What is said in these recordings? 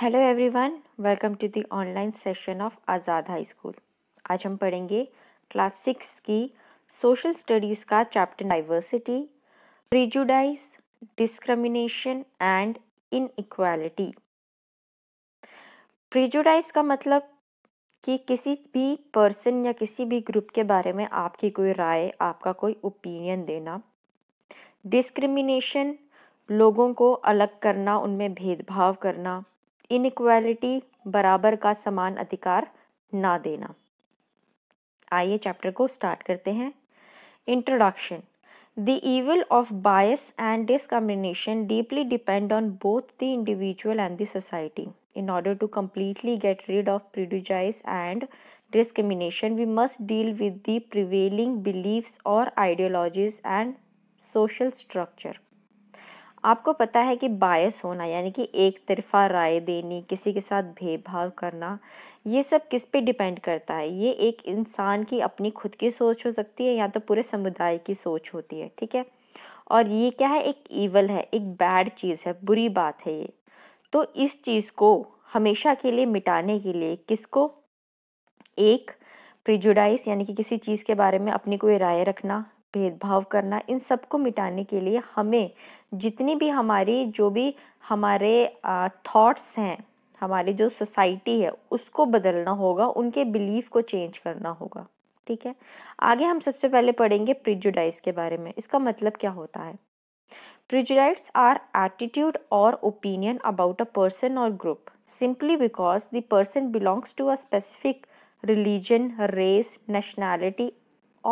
Hello everyone welcome to the online session of Azad high school आज हम पढ़ेंगे class six की सोशल स्टडीज़ का chapter diversity prejudice discrimination and inequality prejudice का मतलब कि किसी भी पर्सन या किसी भी ग्रुप के बारे में आपकी कोई राय आपका कोई ओपिनियन देना डिस्क्रिमिनेशन लोगों को अलग करना उनमें भेदभाव करना इनक्वालिटी बराबर का समान अधिकार ना देना आइए चैप्टर को स्टार्ट करते हैं introduction the evil of bias and discrimination deeply depend on both the individual and the society in order to completely get rid of prejudice and discrimination we must deal with the prevailing beliefs और ideologies and social structure आपको पता है कि बायस होना यानी कि एक तरफा राय देनी किसी के साथ भेदभाव करना ये सब किस पे डिपेंड करता है ये एक इंसान की अपनी खुद की सोच हो सकती है या तो पूरे समुदाय की सोच होती है ठीक है और ये क्या है एक ईवल है एक बैड चीज़ है बुरी बात है ये तो इस चीज़ को हमेशा के लिए मिटाने के लिए किसको एक प्रिजुडाइस यानी कि किसी चीज़ के बारे में अपनी कोई राय रखना भेदभाव करना इन सबको मिटाने के लिए हमें जितनी भी हमारी जो भी हमारे थॉट्स हैं हमारी जो सोसाइटी है उसको बदलना होगा उनके बिलीफ को चेंज करना होगा ठीक है आगे हम सबसे पहले पढ़ेंगे प्रिजुडाइज के बारे में इसका मतलब क्या होता है प्रिजुडाइज आर एटीट्यूड और ओपिनियन अबाउट अ पर्सन और group simply because the person belongs to a specific religion race nationality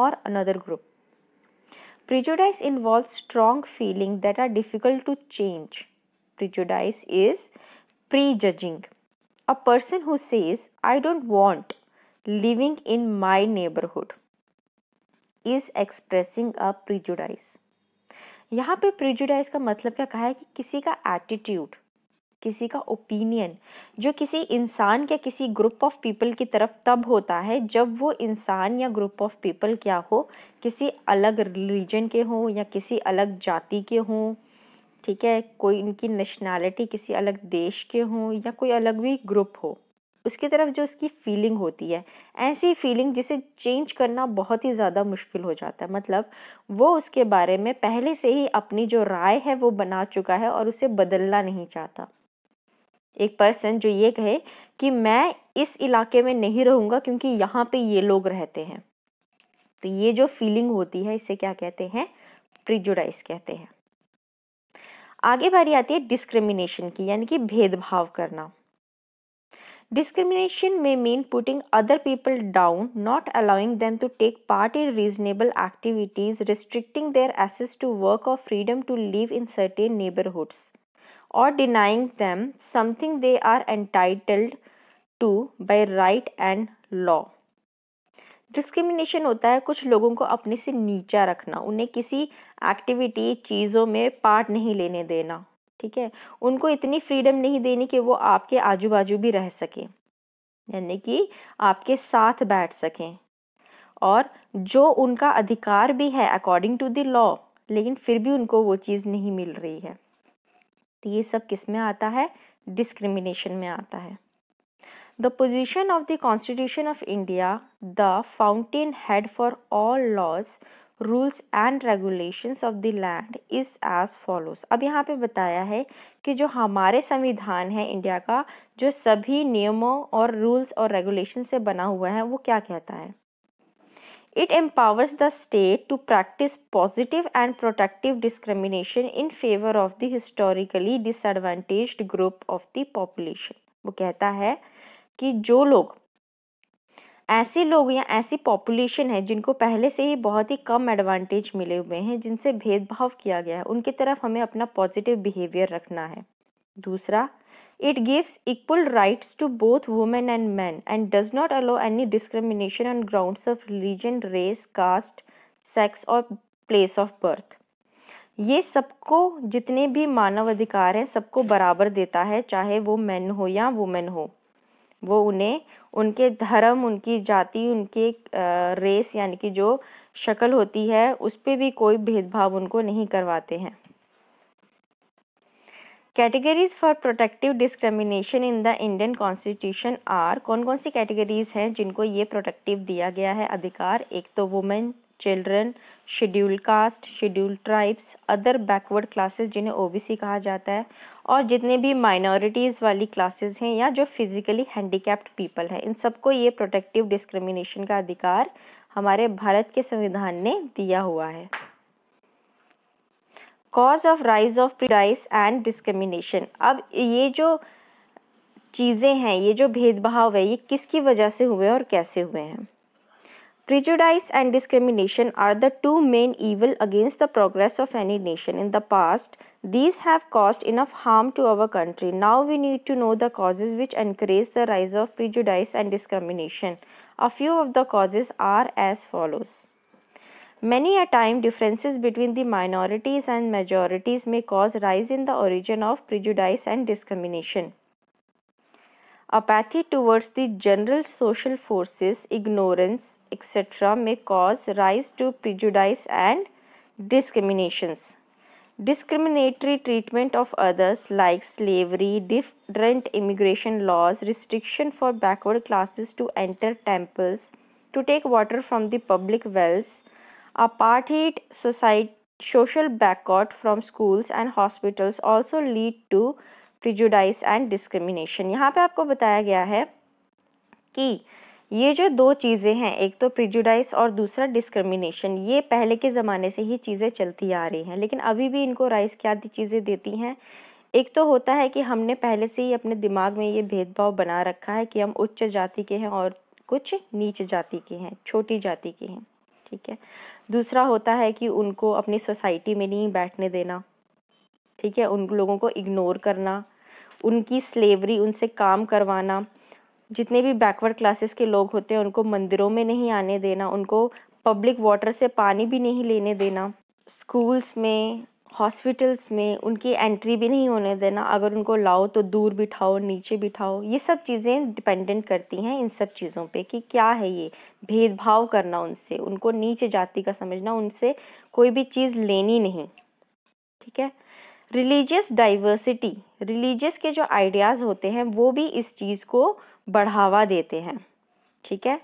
और another group Prejudice involves strong feelings that are difficult to change. Prejudice is prejudging. A person who says, I don't want living in my neighborhood is expressing a prejudice. यहाँ पे prejudice का मतलब क्या कहा है कि किसी का attitude किसी का ओपिनियन जो किसी इंसान या किसी ग्रुप ऑफ पीपल की तरफ तब होता है जब वो इंसान या ग्रुप ऑफ पीपल क्या हो किसी अलग रिलीजन के हों या किसी अलग जाति के हों ठीक है कोई उनकी नेशनैलिटी किसी अलग देश के हों या कोई अलग भी ग्रुप हो उसकी तरफ जो उसकी फीलिंग होती है ऐसी फीलिंग जिसे चेंज करना बहुत ही ज़्यादा मुश्किल हो जाता है मतलब वो उसके बारे में पहले से ही अपनी जो राय है वो बना चुका है और उसे बदलना नहीं चाहता एक पर्सन जो ये कहे कि मैं इस इलाके में नहीं रहूँगा क्योंकि यहाँ पे ये लोग रहते हैं तो ये जो फीलिंग होती है इसे क्या कहते हैं प्रिजुडाइज कहते हैं आगे बारी आती है डिस्क्रिमिनेशन की यानी कि भेदभाव करना डिस्क्रिमिनेशन में mean putting other people down not allowing them to take part in reasonable activities restricting their access to work और freedom to live in certain neighbourhoods or denying them something they are entitled to by right and law. Discrimination होता है कुछ लोगों को अपने से नीचा रखना उन्हें किसी एक्टिविटी चीज़ों में पार्ट नहीं लेने देना ठीक है उनको इतनी फ्रीडम नहीं देनी कि वो आपके आजू बाजू भी रह सकें यानी कि आपके साथ बैठ सकें और जो उनका अधिकार भी है अकॉर्डिंग टू द लॉ लेकिन फिर भी उनको वो चीज़ नहीं मिल रही है तो ये सब किस में आता है डिस्क्रिमिनेशन में आता है the position of the constitution of India the fountain head for all laws rules and regulations of the land is as follows अब यहाँ पे बताया है कि जो हमारे संविधान है इंडिया का जो सभी नियमों और रूल्स और रेगुलेशन से बना हुआ है वो क्या कहता है It empowers the state to practice positive and protective discrimination in favor of the historically disadvantaged group of the population. वो कहता है कि जो लोग ऐसे लोग या ऐसी पॉपुलेशन है जिनको पहले से ही बहुत ही कम एडवांटेज मिले हुए हैं जिनसे भेदभाव किया गया है उनकी तरफ हमें अपना पॉजिटिव बिहेवियर रखना है दूसरा It gives equal rights to both women and men and does not allow any discrimination on grounds of religion, race, caste, sex or place of birth. ये सबको जितने भी मानव अधिकार हैं सबको बराबर देता है चाहे वो मैन हो या वुमेन हो वो उन्हें उनके धर्म उनकी जाति उनके रेस यानी कि जो शक्ल होती है उस पर भी कोई भेदभाव उनको नहीं करवाते हैं categories for protective discrimination in the Indian constitution are कौन कौन सी कैटेगरीज हैं जिनको ये प्रोटेक्टिव दिया गया है अधिकार एक तो women children scheduled caste scheduled tribes other backward classes जिन्हें ओबीसी कहा जाता है और जितने भी माइनॉरिटीज़ वाली क्लासेस हैं या जो फिज़िकली हैंडीकैप्ड पीपल हैं इन सबको ये प्रोटेक्टिव डिस्क्रिमिनेशन का अधिकार हमारे भारत के संविधान ने दिया हुआ है cause of rise of prejudice and discrimination अब ये जो चीज़ें हैं ये जो भेदभाव है ये किसकी वजह से हुए और कैसे हुए हैं prejudice and discrimination are the two main evil against the progress of any nation in the past these have caused enough harm to our country now we need to know the causes which encourage the rise of prejudice and discrimination a few of the causes are as follows Many a time differences between the minorities and majorities may cause rise in the origin of prejudice and discrimination. Apathy towards the general social forces, ignorance, etc. may cause rise to prejudice and discriminations. Discriminatory treatment of others like slavery, different immigration laws, restriction for backward classes to enter temples, to take water from the public wells, Apartheid society, social backward from schools and hospitals also lead to prejudice and discrimination. यहाँ पे आपको बताया गया है कि ये जो दो चीज़ें हैं एक तो प्रिजुडाइस और दूसरा डिस्क्रिमिनेशन ये पहले के ज़माने से ही चीज़ें चलती आ रही हैं लेकिन अभी भी इनको राइस क्या चीज़ें देती हैं एक तो होता है कि हमने पहले से ही अपने दिमाग में ये भेदभाव बना रखा है कि हम उच्च जाति के हैं और कुछ नीच जाति के हैं छोटी जाति के हैं ठीक है दूसरा होता है कि उनको अपनी सोसाइटी में नहीं बैठने देना ठीक है उन लोगों को इग्नोर करना उनकी स्लेवरी उनसे काम करवाना जितने भी बैकवर्ड क्लासेस के लोग होते हैं उनको मंदिरों में नहीं आने देना उनको पब्लिक वाटर से पानी भी नहीं लेने देना स्कूल्स में हॉस्पिटल्स में उनकी एंट्री भी नहीं होने देना अगर उनको लाओ तो दूर बिठाओ नीचे बिठाओ ये सब चीज़ें डिपेंडेंट करती हैं इन सब चीज़ों पे कि क्या है ये भेदभाव करना उनसे उनको नीचे जाति का समझना उनसे कोई भी चीज़ लेनी नहीं ठीक है रिलीजियस डाइवर्सिटी रिलीजियस के जो आइडियाज़ होते हैं वो भी इस चीज़ को बढ़ावा देते हैं ठीक है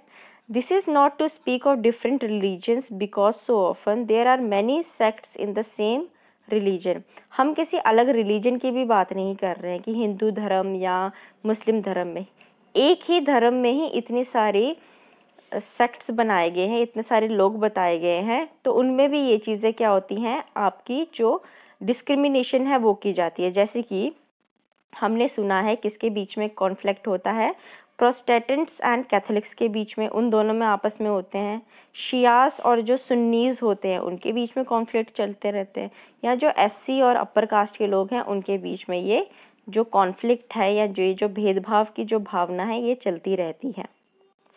This is not to speak of different religions because so often there are many sects in the same religion हम किसी अलग रिलीजन की भी बात नहीं कर रहे हैं कि हिंदू धर्म या मुस्लिम धर्म में एक ही धर्म में ही इतनी सारी सेक्ट्स बनाए गए हैं इतने सारे लोग बताए गए हैं तो उनमें भी ये चीज़ें क्या होती हैं आपकी जो डिस्क्रिमिनेशन है वो की जाती है जैसे कि हमने सुना है किसके बीच में कॉन्फ्लिक्ट होता है प्रोस्टेटेंट्स एंड कैथोलिक्स के बीच में उन दोनों में आपस में होते हैं शियास और जो सुन्नीज़ होते हैं उनके बीच में कॉन्फ्लिक्ट चलते रहते हैं या जो एससी और अपर कास्ट के लोग हैं उनके बीच में ये जो कॉन्फ्लिक्ट है या जो ये जो भेदभाव की जो भावना है ये चलती रहती है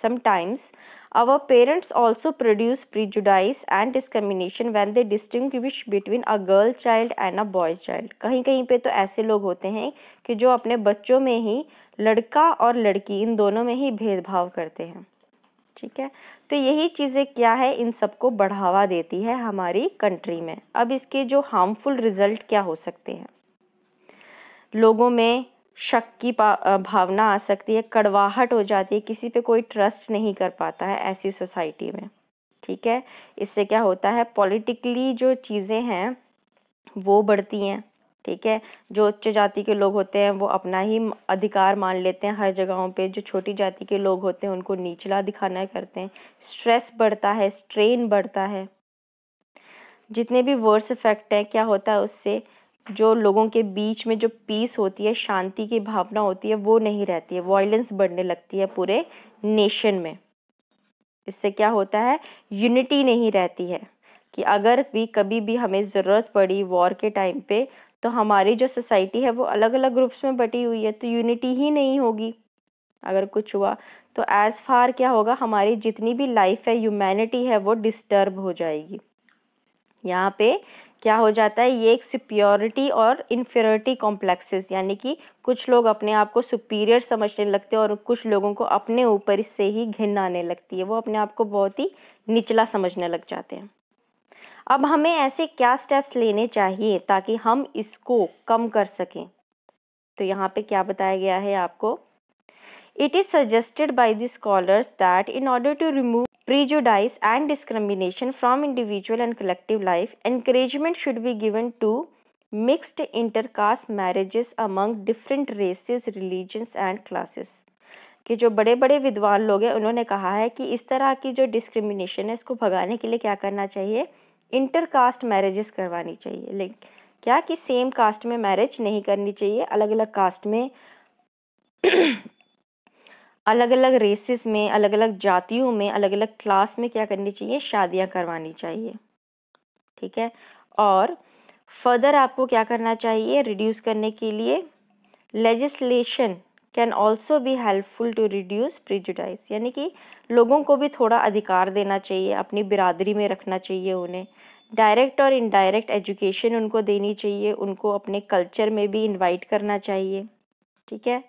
sometimes Our parents also produce prejudice and discrimination when they distinguish between a girl child and a boy child. कहीं कहीं पर तो ऐसे लोग होते हैं कि जो अपने बच्चों में ही लड़का और लड़की इन दोनों में ही भेदभाव करते हैं ठीक है तो यही चीज़ें क्या है इन सबको बढ़ावा देती है हमारी कंट्री में अब इसके जो हार्मफुल रिज़ल्ट क्या हो सकते हैं लोगों में शक की भावना आ सकती है कड़वाहट हो जाती है किसी पे कोई ट्रस्ट नहीं कर पाता है ऐसी सोसाइटी में ठीक है इससे क्या होता है पॉलिटिकली जो चीज़ें हैं वो बढ़ती हैं ठीक है जो उच्च जाति के लोग होते हैं वो अपना ही अधिकार मान लेते हैं हर जगहों पे जो छोटी जाति के लोग होते हैं उनको निचला दिखाना करते हैं स्ट्रेस बढ़ता है स्ट्रेन बढ़ता है जितने भी वर्स इफेक्ट हैं क्या होता है उससे जो लोगों के बीच में जो पीस होती है शांति की भावना होती है वो नहीं रहती है वॉयलेंस बढ़ने लगती है पूरे नेशन में इससे क्या होता है यूनिटी नहीं रहती है कि अगर भी कभी भी हमें ज़रूरत पड़ी वॉर के टाइम पे तो हमारी जो सोसाइटी है वो अलग अलग ग्रुप्स में बटी हुई है तो यूनिटी ही नहीं होगी अगर कुछ हुआ तो एज़ फार क्या होगा हमारी जितनी भी लाइफ है ह्यूमैनिटी है वो डिस्टर्ब हो जाएगी यहाँ पे क्या हो जाता है ये एक सुप्योरिटी और इन्फेरिटी कॉम्प्लेक्सेस यानी कि कुछ लोग अपने आप को सुपीरियर समझने लगते हैं और कुछ लोगों को अपने ऊपर से ही घिन आने लगती है वो अपने आप को बहुत ही निचला समझने लग जाते हैं अब हमें ऐसे क्या स्टेप्स लेने चाहिए ताकि हम इसको कम कर सकें तो यहाँ पे क्या बताया गया है आपको It is suggested by the scholars that in order to remove prejudice and discrimination from individual and collective life, encouragement should be given to mixed intercaste marriages among different races, religions and classes. कि जो बड़े बड़े विद्वान लोग हैं उन्होंने कहा है कि इस तरह की जो डिस्क्रिमिनेशन है इसको भगाने के लिए क्या करना चाहिए इंटर कास्ट मैरिजेस करवानी चाहिए लेकिन क्या कि सेम कास्ट में मैरिज नहीं करनी चाहिए अलग अलग कास्ट में अलग अलग रेसेस में अलग अलग जातियों में अलग अलग क्लास में क्या करनी चाहिए शादियाँ करवानी चाहिए ठीक है और फर्दर आपको क्या करना चाहिए रिड्यूस करने के लिए लेजिस्लेशन कैन ऑल्सो भी हेल्पफुल टू रिड्यूस प्रिजुडाइज यानी कि लोगों को भी थोड़ा अधिकार देना चाहिए अपनी बिरादरी में रखना चाहिए उन्हें डायरेक्ट और इनडायरेक्ट एजुकेशन उनको देनी चाहिए उनको अपने कल्चर में भी इन्वाइट करना चाहिए ठीक है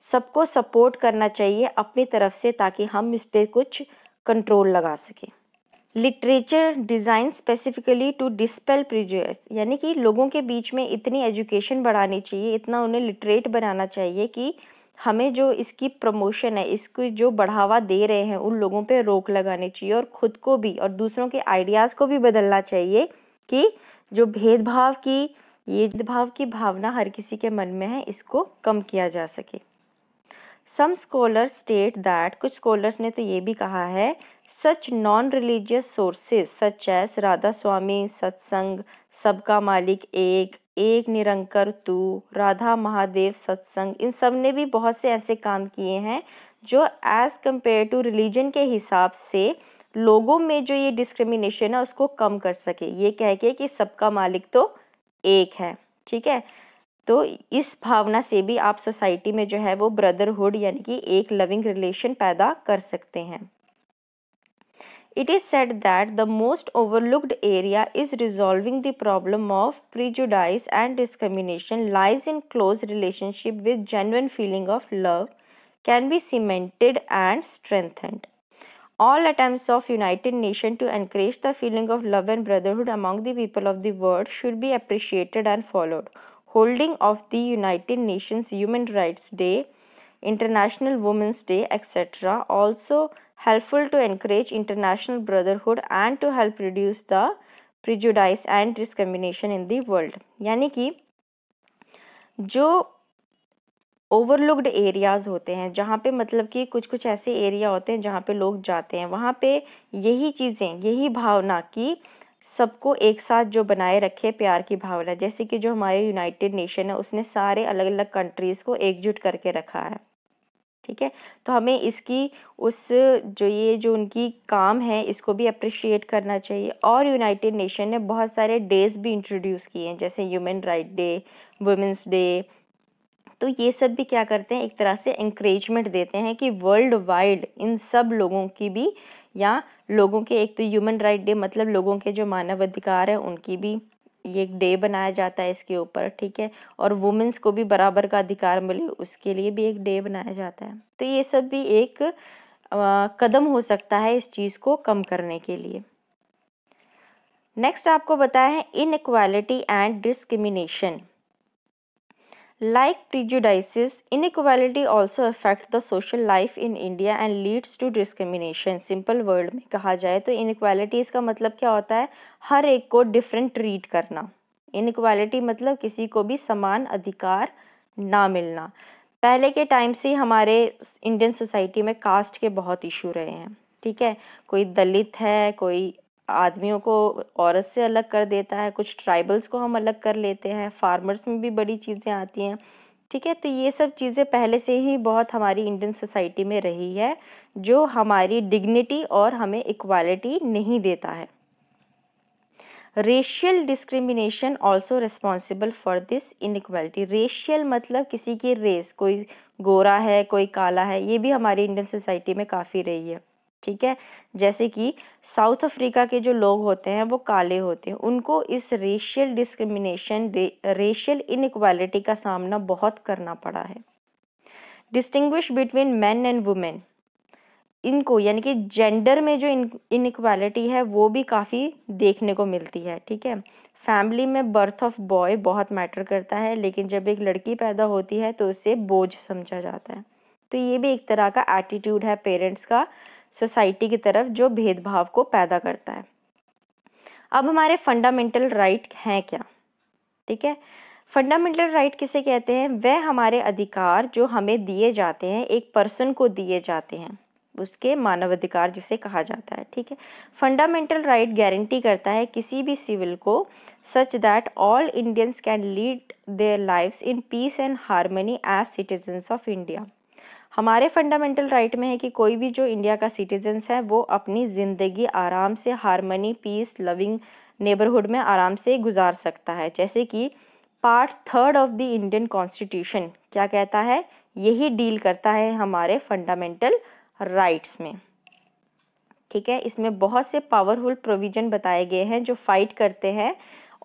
सबको सपोर्ट करना चाहिए अपनी तरफ से ताकि हम इस पर कुछ कंट्रोल लगा सकें literature designed specifically to dispel prejudice यानी कि लोगों के बीच में इतनी एजुकेशन बढ़ानी चाहिए इतना उन्हें लिटरेट बनाना चाहिए कि हमें जो इसकी प्रमोशन है इसको जो बढ़ावा दे रहे हैं उन लोगों पे रोक लगानी चाहिए और ख़ुद को भी और दूसरों के आइडियाज़ को भी बदलना चाहिए कि जो भेदभाव की ये भेदभाव की भावना हर किसी के मन में है इसको कम किया जा सके सम स्कॉलर्स स्टेट दैट कुछ स्कॉलर्स ने तो ये भी कहा है such non religious sources such as Radha Swami Satsang सबका मालिक एक एक निरंकर तू राधा महादेव सत्संग इन सब ने भी बहुत से ऐसे काम किए हैं जो एज़ कम्पेयर टू रिलीजन के हिसाब से लोगों में जो ये डिस्क्रिमिनेशन है उसको कम कर सके ये कह के कि सबका मालिक तो एक है ठीक है तो इस भावना से भी आप सोसाइटी में जो है वो ब्रदरहुड यानी कि एक लविंग रिलेशन पैदा कर सकते हैं it is said that the most overlooked area is resolving the problem of prejudice and discrimination lies in close relationship with genuine feeling of love can be cemented and strengthened All attempts of United Nation to encourage the feeling of love and brotherhood among the people of the world should be appreciated and followed. holding of the United Nations Human Rights Day, International Women's Day, etc. also helpful to encourage international brotherhood and to help reduce the prejudice and discrimination in the world. यानी कि जो ओवरलुकड areas होते हैं जहाँ पे मतलब कि कुछ कुछ ऐसे एरिया होते हैं जहाँ पे लोग जाते हैं वहाँ पे यही चीज़ें यही भावना कि सबको एक साथ जो बनाए रखे प्यार की भावना जैसे कि जो हमारे यूनाइटेड नेशन है उसने सारे अलग अलग कंट्रीज़ को एकजुट करके रखा है ठीक है तो हमें इसकी उस जो ये जो उनकी काम है इसको भी अप्रिशिएट करना चाहिए और यूनाइटेड नेशन ने बहुत सारे डेज़ भी इंट्रोड्यूस किए हैं जैसे human right day women's day तो ये सब भी क्या करते हैं एक तरह से इंक्रेजमेंट देते हैं कि वर्ल्ड वाइड इन सब लोगों की भी या लोगों के एक तो ह्यूमन राइट डे मतलब लोगों के जो मानवाधिकार हैं उनकी भी ये एक डे बनाया जाता है इसके ऊपर ठीक है और वुमेंस को भी बराबर का अधिकार मिले उसके लिए भी एक डे बनाया जाता है तो ये सब भी एक आ, कदम हो सकता है इस चीज़ को कम करने के लिए नेक्स्ट आपको बताया है inequality and discrimination Like prejudices, inequality also affect the social life in India and leads to discrimination. Simple word में कहा जाए तो inequality इसका मतलब क्या होता है हर एक को different treat करना inequality मतलब किसी को भी समान अधिकार ना मिलना पहले के टाइम से हमारे इंडियन सोसाइटी में कास्ट के बहुत इशू रहे हैं ठीक है कोई दलित है कोई आदमियों को औरत से अलग कर देता है कुछ ट्राइबल्स को हम अलग कर लेते हैं फार्मर्स में भी बड़ी चीज़ें आती हैं ठीक है तो ये सब चीज़ें पहले से ही बहुत हमारी इंडियन सोसाइटी में रही है जो हमारी डिग्निटी और हमें इक्वालिटी नहीं देता है racial discrimination also responsible for this inequality racial मतलब किसी की रेस कोई गोरा है कोई काला है ये भी हमारी इंडियन सोसाइटी में काफ़ी रही है ठीक है जैसे कि साउथ अफ्रीका के जो लोग होते हैं वो काले होते हैं उनको इस रेशियल डिस्क्रिमिनेशन रेशियल इनक्वालिटी का सामना बहुत करना पड़ा है distinguish between man and women इनको यानी कि जेंडर में जो इन इनक्वालिटी है वो भी काफ़ी देखने को मिलती है ठीक है फैमिली में बर्थ ऑफ बॉय बहुत मैटर करता है लेकिन जब एक लड़की पैदा होती है तो उसे बोझ समझा जाता है तो ये भी एक तरह का एटीट्यूड है पेरेंट्स का सोसाइटी की तरफ जो भेदभाव को पैदा करता है अब हमारे फंडामेंटल राइट हैं क्या ठीक है फंडामेंटल राइट किसे कहते हैं वह हमारे अधिकार जो हमें दिए जाते हैं एक पर्सन को दिए जाते हैं उसके मानवाधिकार जिसे कहा जाता है ठीक है फंडामेंटल राइट गारंटी करता है किसी भी सिविल को such that all Indians can lead their lives in peace and harmony as citizens of India हमारे फंडामेंटल राइट में है कि कोई भी जो इंडिया का सिटीजन्स है वो अपनी ज़िंदगी आराम से हारमनी पीस लविंग नेबरहुड में आराम से गुजार सकता है जैसे कि part third of the Indian constitution क्या कहता है यही डील करता है हमारे फंडामेंटल राइट्स में ठीक है इसमें बहुत से पावरफुल प्रोविजन बताए गए हैं जो फाइट करते हैं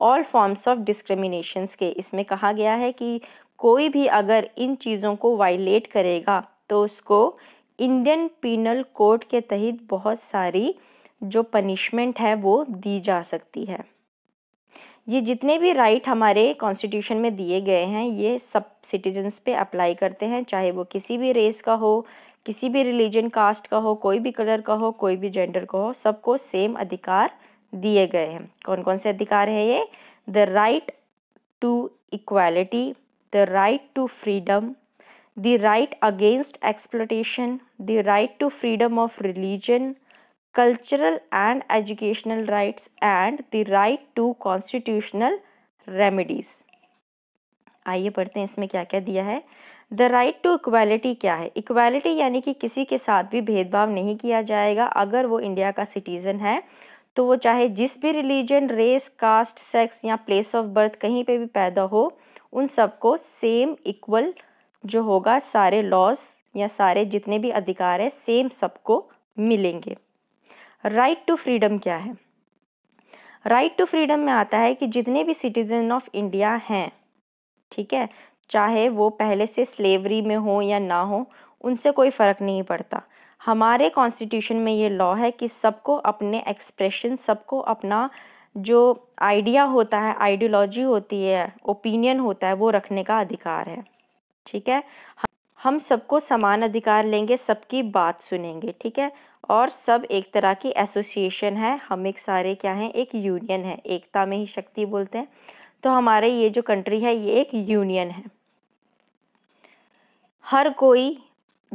ऑल फॉर्म्स ऑफ डिस्क्रिमिनेशंस के इसमें कहा गया है कि कोई भी अगर इन चीज़ों को वायलेट करेगा तो उसको इंडियन पीनल कोड के तहत बहुत सारी जो पनिशमेंट है वो दी जा सकती है ये जितने भी राइट हमारे कॉन्स्टिट्यूशन में दिए गए हैं ये सब सिटीजन्स पे अप्लाई करते हैं चाहे वो किसी भी रेस का हो किसी भी रिलीजन कास्ट का हो कोई भी कलर का हो कोई भी जेंडर का हो सबको सेम अधिकार दिए गए हैं कौन कौन से अधिकार हैं ये the right to equality the right to freedom the right against exploitation, the right to freedom of religion, cultural and educational rights, and the right to constitutional remedies. आइए पढ़ते हैं इसमें क्या क्या दिया है द राइट टू इक्वालिटी क्या है इक्वालिटी यानी कि किसी के साथ भी भेदभाव नहीं किया जाएगा अगर वो इंडिया का सिटीज़न है तो वो चाहे जिस भी रिलीजन रेस कास्ट सेक्स या प्लेस ऑफ बर्थ कहीं पे भी पैदा हो उन सबको सेम इक्वल जो होगा सारे लॉस या सारे जितने भी अधिकार हैं सेम सबको मिलेंगे राइट टू फ्रीडम क्या है राइट टू फ्रीडम में आता है कि जितने भी सिटीजन ऑफ इंडिया हैं ठीक है चाहे वो पहले से स्लेवरी में हो या ना हो उनसे कोई फ़र्क नहीं पड़ता हमारे कॉन्स्टिट्यूशन में ये लॉ है कि सबको अपने एक्सप्रेशन सबको अपना जो आइडिया होता है आइडियोलॉजी होती है ओपिनियन होता है वो रखने का अधिकार है ठीक है हम सबको समान अधिकार लेंगे सबकी बात सुनेंगे ठीक है और सब एक तरह की एसोसिएशन है हम एक सारे क्या हैं एक यूनियन है एकता में ही शक्ति बोलते हैं तो हमारे ये जो कंट्री है ये एक यूनियन है हर कोई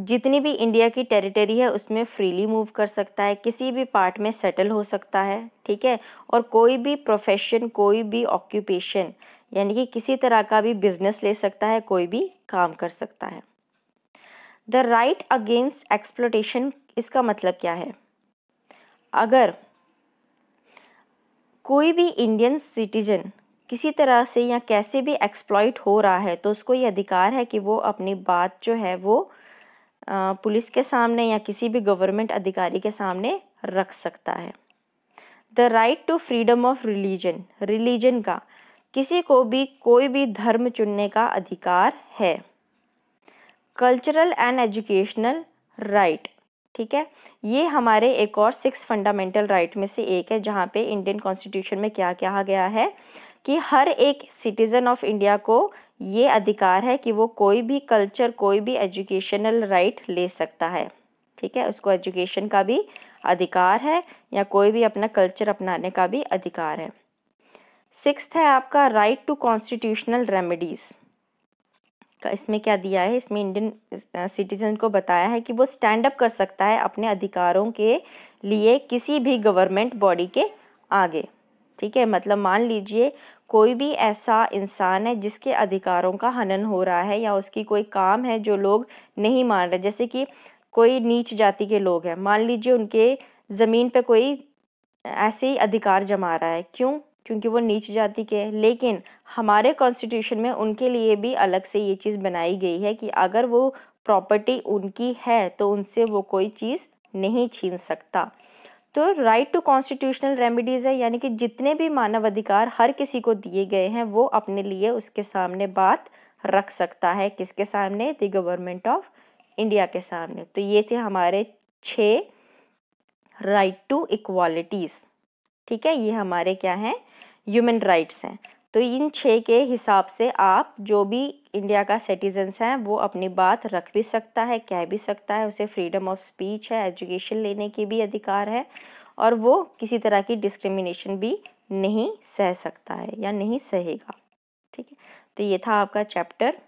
जितनी भी इंडिया की टेरिटरी है उसमें फ्रीली मूव कर सकता है किसी भी पार्ट में सेटल हो सकता है ठीक है और कोई भी प्रोफेशन कोई भी ऑक्यूपेशन यानी कि किसी तरह का भी बिजनेस ले सकता है कोई भी काम कर सकता है द राइट अगेंस्ट एक्सप्लोटेशन इसका मतलब क्या है अगर कोई भी इंडियन सिटीजन किसी तरह से या कैसे भी एक्सप्लॉइट हो रहा है तो उसको ये अधिकार है कि वो अपनी बात जो है वो पुलिस के सामने या किसी भी गवर्नमेंट अधिकारी के सामने रख सकता है the right to freedom of religion religion का किसी को भी कोई भी धर्म चुनने का अधिकार है कल्चरल एंड एजुकेशनल राइट ठीक है ये हमारे एक और सिक्स फंडामेंटल राइट में से एक है जहाँ पे इंडियन कॉन्स्टिट्यूशन में क्या कहा गया है कि हर एक सिटीज़न ऑफ इंडिया को ये अधिकार है कि वो कोई भी कल्चर कोई भी एजुकेशनल राइट ले सकता है ठीक है उसको एजुकेशन का भी अधिकार है या कोई भी अपना कल्चर अपनाने का भी अधिकार है सिक्स है आपका राइट टू कॉन्स्टिट्यूशनल रेमेडीज़ का इसमें क्या दिया है इसमें इंडियन सिटीजन को बताया है कि वो स्टैंड अप कर सकता है अपने अधिकारों के लिए किसी भी गवर्नमेंट बॉडी के आगे ठीक है मतलब मान लीजिए कोई भी ऐसा इंसान है जिसके अधिकारों का हनन हो रहा है या उसकी कोई काम है जो लोग नहीं मान रहे जैसे कि कोई नीच जाति के लोग हैं मान लीजिए उनके ज़मीन पे कोई ऐसे ही अधिकार जमा रहा है क्यों क्योंकि वो नीच जाति के हैं लेकिन हमारे कॉन्स्टिट्यूशन में उनके लिए भी अलग से ये चीज़ बनाई गई है कि अगर वो प्रॉपर्टी उनकी है तो उनसे वो कोई चीज़ नहीं छीन सकता तो राइट टू कॉन्स्टिट्यूशनल रेमिडीज है यानी कि जितने भी मानव अधिकार हर किसी को दिए गए हैं वो अपने लिए उसके सामने बात रख सकता है किसके सामने द गवर्नमेंट ऑफ इंडिया के सामने तो ये थे हमारे छः राइट टू इक्वालिटीज़ ठीक है ये हमारे क्या हैं ह्यूमन राइट्स हैं तो इन छः के हिसाब से आप जो भी इंडिया का सिटीजन्स हैं वो अपनी बात रख भी सकता है कह भी सकता है उसे फ्रीडम ऑफ स्पीच है एजुकेशन लेने की भी अधिकार है और वो किसी तरह की डिस्क्रिमिनेशन भी नहीं सह सकता है या नहीं सहेगा ठीक है तो ये था आपका चैप्टर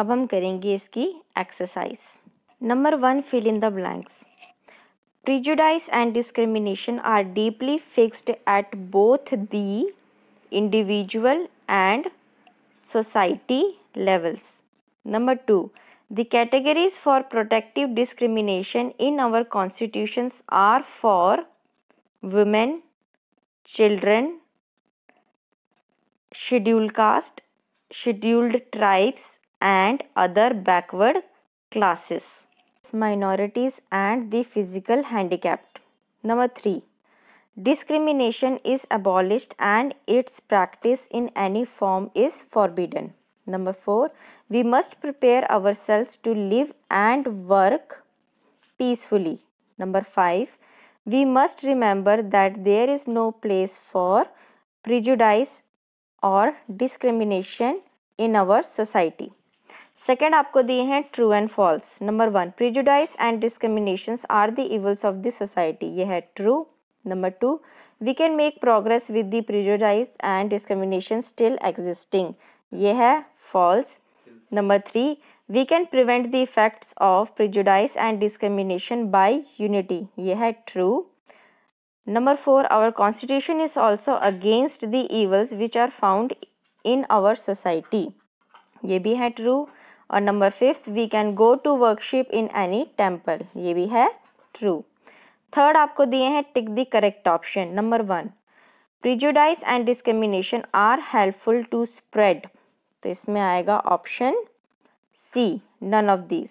अब हम करेंगे इसकी exercise number one fill in the blanks Prejudice and discrimination are deeply fixed at both the individual and society levels. Number 2. The categories for protective discrimination in our constitutions are for women, children, scheduled caste, scheduled tribes and other backward classes minorities and the physical handicapped. Number 3. Discrimination is abolished and its practice in any form is forbidden. Number 4. We must prepare ourselves to live and work peacefully. Number 5. We must remember that there is no place for prejudice or discrimination in our society. Second आपको दिए हैं true and false number one prejudice and discrimination are the evils of the society ये है true number two we can make progress with the prejudice and discrimination still existing ये है false number three we can prevent the effects of prejudice and discrimination by unity ये है true number four our constitution is also against the evils which are found in our society ये भी है true और number fifth we can go to worship in any temple ये भी है true third आपको दिए हैं tick the correct option number one prejudice and discrimination are helpful to spread तो इसमें आएगा option C none of these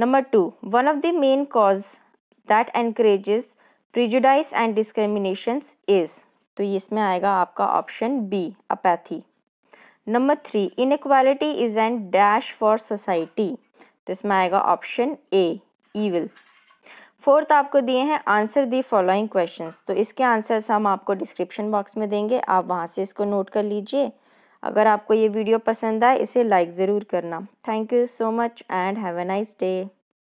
number two one of the main cause that encourages prejudice and discrimination is तो इसमें आएगा आपका option B apathy number three inequality is an dash for society तो इसमें आएगा ऑप्शन ए ईविल फोर्थ आपको दिए हैं आंसर दी फॉलोइंग क्वेश्चंस तो इसके आंसर्स हम आपको डिस्क्रिप्शन बॉक्स में देंगे आप वहाँ से इसको नोट कर लीजिए अगर आपको ये वीडियो पसंद आए इसे लाइक ज़रूर करना thank you so much and have a nice day